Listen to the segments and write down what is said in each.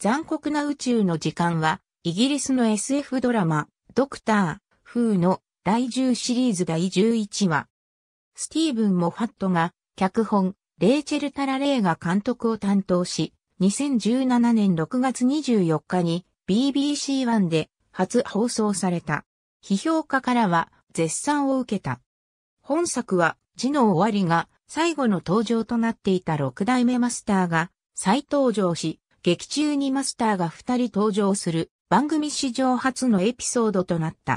残酷な宇宙の時間は、イギリスの SF ドラマ、ドクター、フーの第10シリーズ第11話。スティーブン・モファットが、脚本、レイチェル・タラレイが監督を担当し、2017年6月24日に BBC1 で初放送された。批評家からは絶賛を受けた。本作は、字の終わりが最後の登場となっていた6代目マスターが再登場し、劇中にマスターが二人登場する番組史上初のエピソードとなった。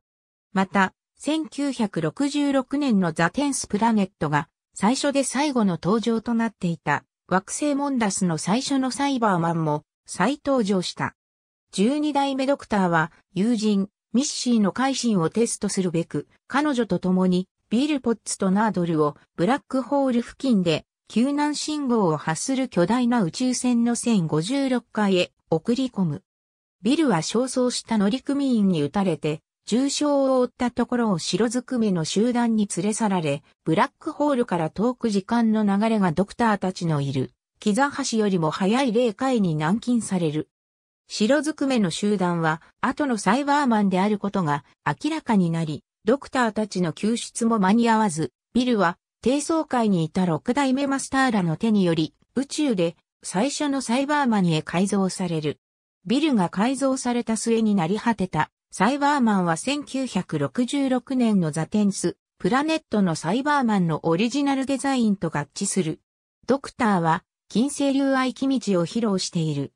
また、1966年のザ・テンス・プラネットが最初で最後の登場となっていた惑星モンダスの最初のサイバーマンも再登場した。12代目ドクターは友人、ミッシーの改心をテストするべく、彼女と共にビールポッツとナードルをブラックホール付近で救難信号を発する巨大な宇宙船の1056階へ送り込む。ビルは焦燥した乗組員に撃たれて、重傷を負ったところを白ずくめの集団に連れ去られ、ブラックホールから遠く時間の流れがドクターたちのいる、キザ橋よりも早い霊界に軟禁される。白ずくめの集団は、後のサイバーマンであることが明らかになり、ドクターたちの救出も間に合わず、ビルは低層階にいた六代目マスターらの手により、宇宙で最初のサイバーマンへ改造される。ビルが改造された末になり果てた、サイバーマンは1966年のザテンス、プラネットのサイバーマンのオリジナルデザインと合致する。ドクターは、金星流愛気道を披露している。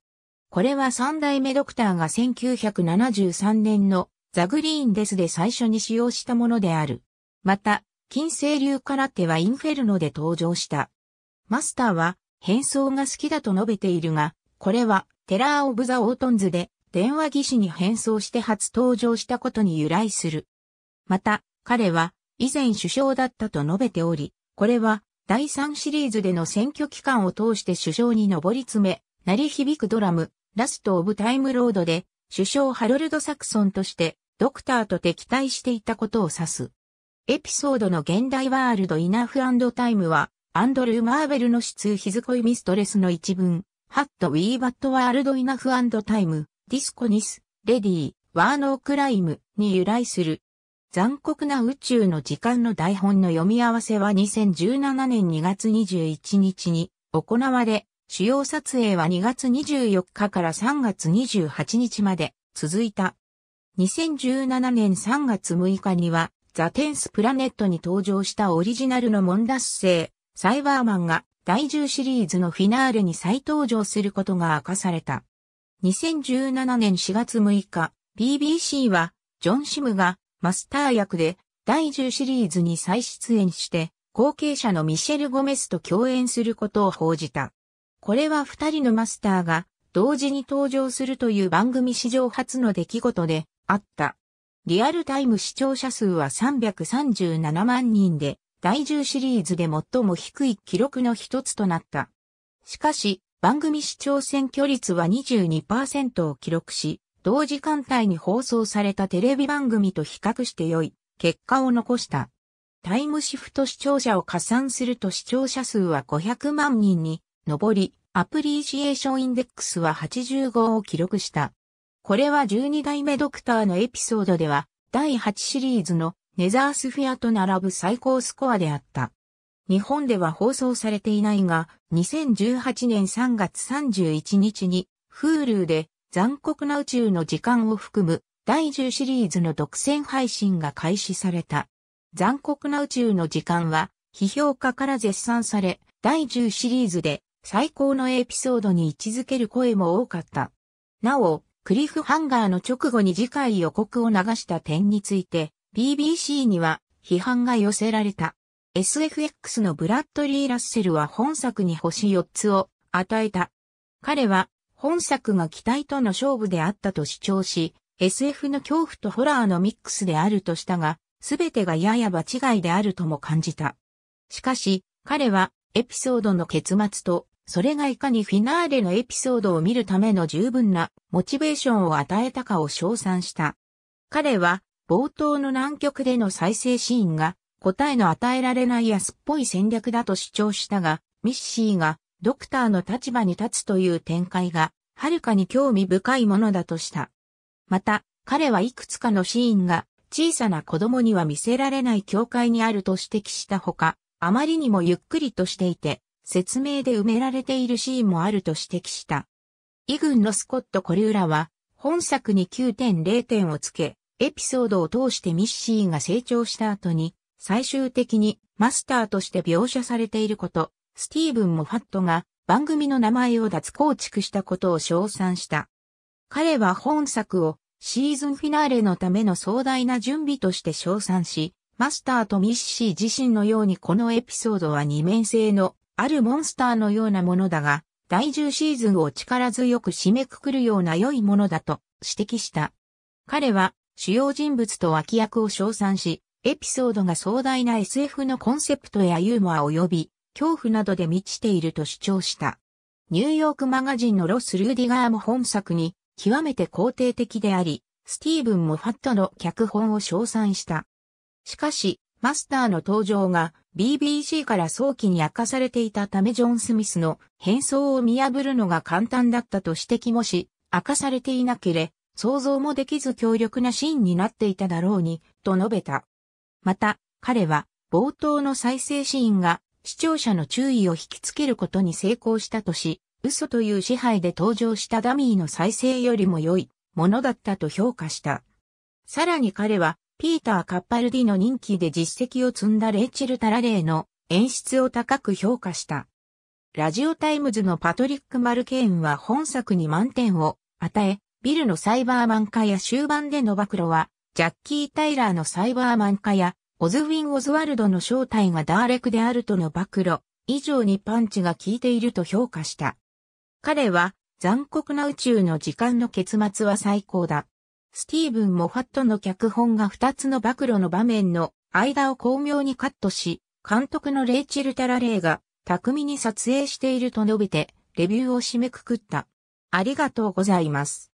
これは三代目ドクターが1973年のザ・グリーンデスで最初に使用したものである。また、金星流空手はインフェルノで登場した。マスターは変装が好きだと述べているが、これはテラー・オブ・ザ・オートンズで電話技師に変装して初登場したことに由来する。また、彼は以前首相だったと述べており、これは第3シリーズでの選挙期間を通して首相に上り詰め、鳴り響くドラム、ラスト・オブ・タイム・ロードで首相ハロルド・サクソンとしてドクターと敵対していたことを指す。エピソードの現代ワールドイナフタイムは、アンドルー・マーベルの出ヒズコミストレスの一文、ハット・ウィー・バット・ワールド・イナフタイム、ディスコニス、レディー、ワーノー・クライムに由来する。残酷な宇宙の時間の台本の読み合わせは2017年2月21日に行われ、主要撮影は2月24日から3月28日まで続いた。2017年3月6日にはザ・テンス・プラネットに登場したオリジナルのモンダス星、サイバーマンが第10シリーズのフィナーレに再登場することが明かされた。2017年4月6日、BBC は、ジョン・シムがマスター役で第10シリーズに再出演して、後継者のミシェル・ゴメスと共演することを報じた。これは二人のマスターが同時に登場するという番組史上初の出来事であった。リアルタイム視聴者数は337万人で、第10シリーズで最も低い記録の一つとなった。しかし、番組視聴選挙率は22%を記録し、同時間帯に放送されたテレビ番組と比較して良い結果を残した。タイムシフト視聴者を加算すると視聴者数は500万人に上り、アプリシエーションインデックスは85を記録した。これは12代目ドクターのエピソードでは、第8シリーズのネザースフィアと並ぶ最高スコアであった。日本では放送されていないが、2018年3月31日に、Hulu で残酷な宇宙の時間を含む第10シリーズの独占配信が開始された。残酷な宇宙の時間は、批評家から絶賛され、第10シリーズで最高のエピソードに位置づける声も多かった。なお、クリフハンガーの直後に次回予告を流した点について、BBC には批判が寄せられた。SFX のブラッドリー・ラッセルは本作に星4つを与えた。彼は本作が期待との勝負であったと主張し、SF の恐怖とホラーのミックスであるとしたが、すべてがやや場違いであるとも感じた。しかし、彼はエピソードの結末とそれがいかにフィナーレのエピソードを見るための十分なモチベーションを与えたかを称賛した。彼は冒頭の南極での再生シーンが答えの与えられない安っぽい戦略だと主張したが、ミッシーがドクターの立場に立つという展開がはるかに興味深いものだとした。また、彼はいくつかのシーンが小さな子供には見せられない教会にあると指摘したほか、あまりにもゆっくりとしていて、説明で埋められているシーンもあると指摘した。イグンのスコット・コリューラは、本作に9.0点をつけ、エピソードを通してミッシーが成長した後に、最終的にマスターとして描写されていること、スティーブン・もファットが番組の名前を脱構築したことを称賛した。彼は本作をシーズンフィナーレのための壮大な準備として称賛し、マスターとミッシー自身のようにこのエピソードは二面性のあるモンスターのようなものだが、第10シーズンを力強く締めくくるような良いものだと指摘した。彼は主要人物と脇役を称賛し、エピソードが壮大な SF のコンセプトやユーモア及び恐怖などで満ちていると主張した。ニューヨークマガジンのロス・ルーディガーも本作に極めて肯定的であり、スティーブン・モファットの脚本を称賛した。しかし、マスターの登場が BBC から早期に明かされていたためジョン・スミスの変装を見破るのが簡単だったと指摘もし、明かされていなけれ、想像もできず強力なシーンになっていただろうに、と述べた。また、彼は、冒頭の再生シーンが、視聴者の注意を引きつけることに成功したとし、嘘という支配で登場したダミーの再生よりも良いものだったと評価した。さらに彼は、ピーター・カッパルディの人気で実績を積んだレイチェル・タラレーの演出を高く評価した。ラジオタイムズのパトリック・マルケーンは本作に満点を与え、ビルのサイバーマン化や終盤での暴露は、ジャッキー・タイラーのサイバーマン化や、オズウィン・オズワルドの正体がダーレクであるとの暴露、以上にパンチが効いていると評価した。彼は、残酷な宇宙の時間の結末は最高だ。スティーブン・モファットの脚本が2つの暴露の場面の間を巧妙にカットし、監督のレイチェル・タラレイが巧みに撮影していると述べて、レビューを締めくくった。ありがとうございます。